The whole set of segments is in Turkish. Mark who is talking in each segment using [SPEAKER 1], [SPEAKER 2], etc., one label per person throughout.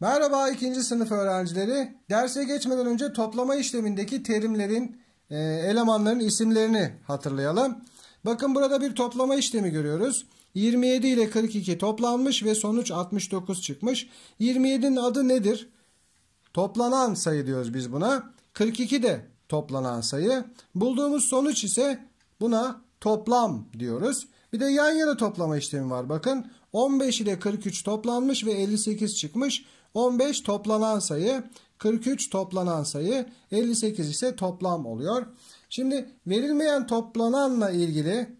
[SPEAKER 1] Merhaba ikinci sınıf öğrencileri. Derse geçmeden önce toplama işlemindeki terimlerin, e, elemanların isimlerini hatırlayalım. Bakın burada bir toplama işlemi görüyoruz. 27 ile 42 toplanmış ve sonuç 69 çıkmış. 27'nin adı nedir? Toplanan sayı diyoruz biz buna. 42 de toplanan sayı. Bulduğumuz sonuç ise buna toplam diyoruz. Bir de yan yana toplama işlemi var bakın. 15 ile 43 toplanmış ve 58 çıkmış. 15 toplanan sayı, 43 toplanan sayı, 58 ise toplam oluyor. Şimdi verilmeyen toplananla ilgili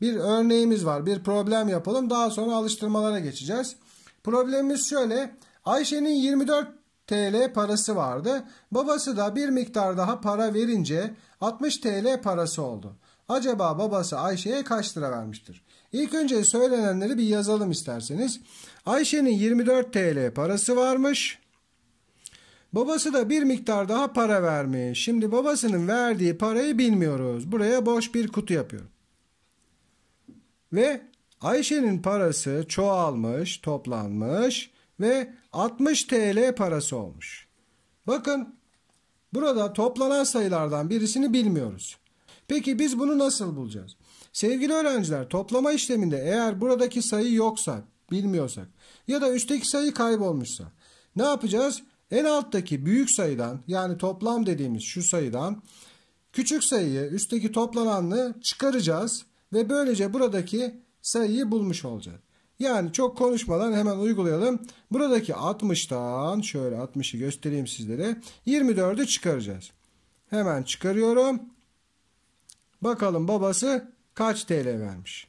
[SPEAKER 1] bir örneğimiz var. Bir problem yapalım. Daha sonra alıştırmalara geçeceğiz. Problemimiz şöyle. Ayşe'nin 24 TL parası vardı. Babası da bir miktar daha para verince 60 TL parası oldu. Acaba babası Ayşe'ye kaç lira vermiştir? İlk önce söylenenleri bir yazalım isterseniz. Ayşe'nin 24 TL parası varmış. Babası da bir miktar daha para vermiş. Şimdi babasının verdiği parayı bilmiyoruz. Buraya boş bir kutu yapıyorum. Ve Ayşe'nin parası çoğalmış, toplanmış ve 60 TL parası olmuş. Bakın burada toplanan sayılardan birisini bilmiyoruz. Peki biz bunu nasıl bulacağız? Sevgili öğrenciler toplama işleminde eğer buradaki sayı yoksa bilmiyorsak ya da üstteki sayı kaybolmuşsa ne yapacağız? En alttaki büyük sayıdan yani toplam dediğimiz şu sayıdan küçük sayıyı üstteki toplananını çıkaracağız ve böylece buradaki sayıyı bulmuş olacağız. Yani çok konuşmadan hemen uygulayalım. Buradaki 60'tan şöyle 60'ı göstereyim sizlere. 24'ü çıkaracağız. Hemen çıkarıyorum. Bakalım babası kaç TL vermiş?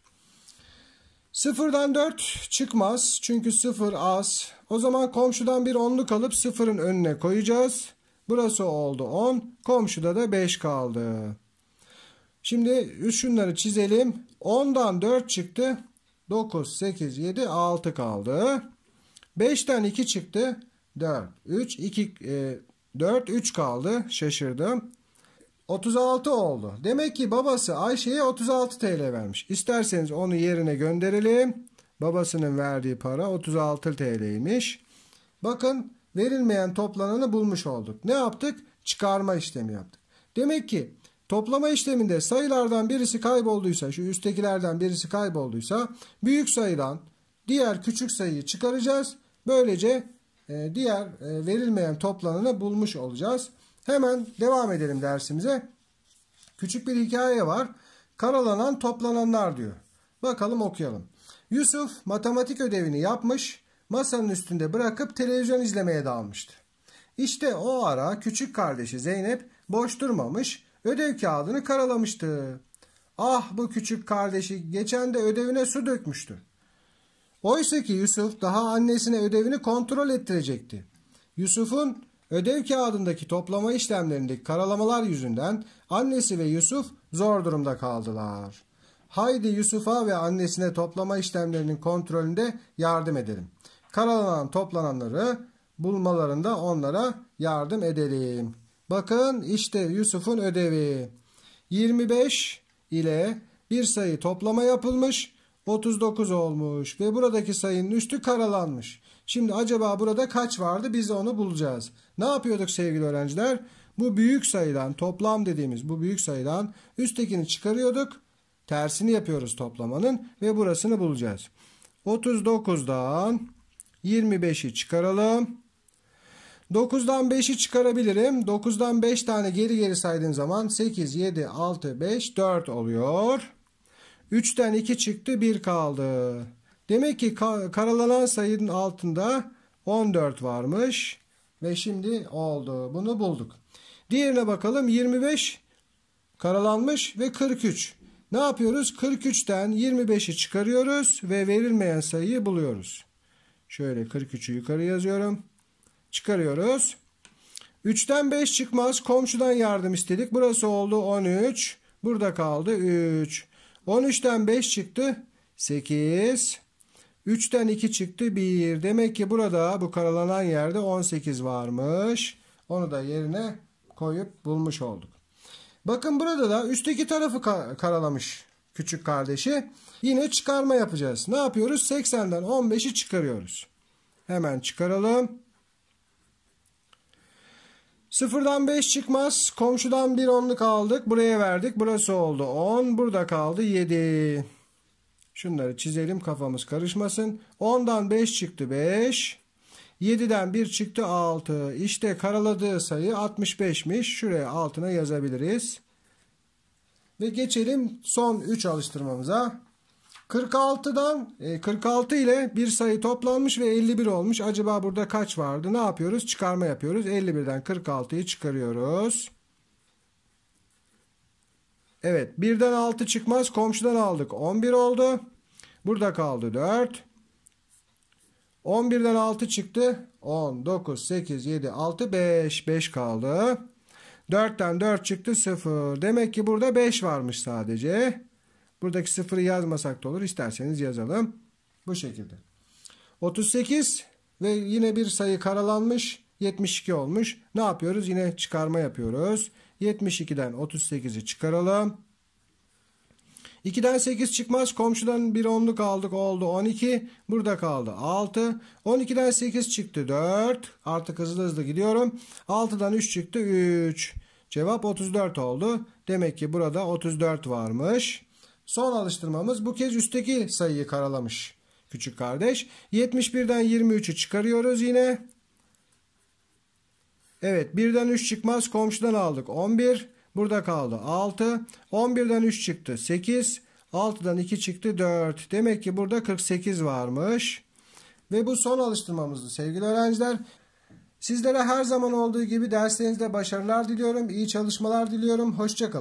[SPEAKER 1] Sıfırdan 4 çıkmaz çünkü sıfır az. O zaman komşudan bir onluk alıp sıfırın önüne koyacağız. Burası oldu 10. Komşuda da 5 kaldı. Şimdi şunları çizelim. 10'dan 4 çıktı. 9, 8, 7, 6 kaldı. 5'ten 2 çıktı. 4, 3, 2, 4, 3 kaldı. Şaşırdım. 36 oldu. Demek ki babası Ayşe'ye 36 TL vermiş. İsterseniz onu yerine gönderelim. Babasının verdiği para 36 TL'ymiş. Bakın verilmeyen toplananı bulmuş olduk. Ne yaptık? Çıkarma işlemi yaptık. Demek ki toplama işleminde sayılardan birisi kaybolduysa, şu üsttekilerden birisi kaybolduysa büyük sayıdan diğer küçük sayıyı çıkaracağız. Böylece e, diğer e, verilmeyen toplananı bulmuş olacağız. Hemen devam edelim dersimize. Küçük bir hikaye var. Karalanan toplananlar diyor. Bakalım okuyalım. Yusuf matematik ödevini yapmış, masanın üstünde bırakıp televizyon izlemeye dalmıştı. İşte o ara küçük kardeşi Zeynep boş durmamış, ödev kağıdını karalamıştı. Ah bu küçük kardeşi geçen de ödevine su dökmüştü. Oysa ki Yusuf daha annesine ödevini kontrol ettirecekti. Yusuf'un ödev kağıdındaki toplama işlemlerindeki karalamalar yüzünden annesi ve Yusuf zor durumda kaldılar. Haydi Yusuf'a ve annesine toplama işlemlerinin kontrolünde yardım edelim. Karalanan toplananları bulmalarında onlara yardım edelim. Bakın işte Yusuf'un ödevi. 25 ile bir sayı toplama yapılmış, 39 olmuş ve buradaki sayının üstü karalanmış. Şimdi acaba burada kaç vardı? Biz de onu bulacağız. Ne yapıyorduk sevgili öğrenciler? Bu büyük sayılan toplam dediğimiz bu büyük sayılan üsttekini çıkarıyorduk. Tersini yapıyoruz toplamanın ve burasını bulacağız. 39'dan 25'i çıkaralım. 9'dan 5'i çıkarabilirim. 9'dan 5 tane geri geri saydığım zaman 8, 7, 6, 5, 4 oluyor. 3'ten 2 çıktı 1 kaldı. Demek ki karalanan sayının altında 14 varmış. Ve şimdi oldu. Bunu bulduk. Diğerine bakalım. 25 karalanmış ve 43. Ne yapıyoruz? 43'ten 25'i çıkarıyoruz ve verilmeyen sayıyı buluyoruz. Şöyle 43'ü yukarı yazıyorum. Çıkarıyoruz. 3'ten 5 çıkmaz. Komşudan yardım istedik. Burası oldu 13. Burada kaldı 3. 13'ten 5 çıktı. 8. 3'ten 2 çıktı 1. Demek ki burada bu karalanan yerde 18 varmış. Onu da yerine koyup bulmuş olduk. Bakın burada da üstteki tarafı karalamış küçük kardeşi. Yine çıkarma yapacağız. Ne yapıyoruz? 80'den 15'i çıkarıyoruz. Hemen çıkaralım. Sıfırdan 5 çıkmaz. Komşudan bir onluk aldık. Buraya verdik. Burası oldu 10. Burada kaldı 7. Şunları çizelim kafamız karışmasın. 10'dan 5 çıktı 5. 7'den 1 çıktı 6. İşte karaladığı sayı 65'miş. Şuraya altına yazabiliriz. Ve geçelim son 3 alıştırmamıza. 46'dan 46 e, ile bir sayı toplanmış ve 51 olmuş. Acaba burada kaç vardı? Ne yapıyoruz? Çıkarma yapıyoruz. 51'den 46'yı çıkarıyoruz. Evet birden altı çıkmaz komşudan aldık 11 oldu. Burada kaldı 4. 11'den 6 çıktı. 10, 9, 8, 7, 6, 5. 5 kaldı. 4'ten 4 çıktı 0. Demek ki burada 5 varmış sadece. Buradaki 0'ı yazmasak da olur. İsterseniz yazalım. Bu şekilde. 38 ve yine bir sayı karalanmış. 72 olmuş. Ne yapıyoruz? Yine çıkarma yapıyoruz. 72'den 38'i çıkaralım. 2'den 8 çıkmaz. Komşudan bir onluk aldık oldu 12. Burada kaldı 6. 12'den 8 çıktı 4. Artık hızlı hızlı gidiyorum. 6'dan 3 çıktı 3. Cevap 34 oldu. Demek ki burada 34 varmış. Son alıştırmamız bu kez üstteki sayıyı karalamış. Küçük kardeş. 71'den 23'ü çıkarıyoruz yine. Evet birden 3 çıkmaz komşudan aldık 11. Burada kaldı 6. 11'den 3 çıktı 8. 6'dan 2 çıktı 4. Demek ki burada 48 varmış. Ve bu son alıştırmamızdı sevgili öğrenciler. Sizlere her zaman olduğu gibi derslerinizde başarılar diliyorum. iyi çalışmalar diliyorum. Hoşçakalın.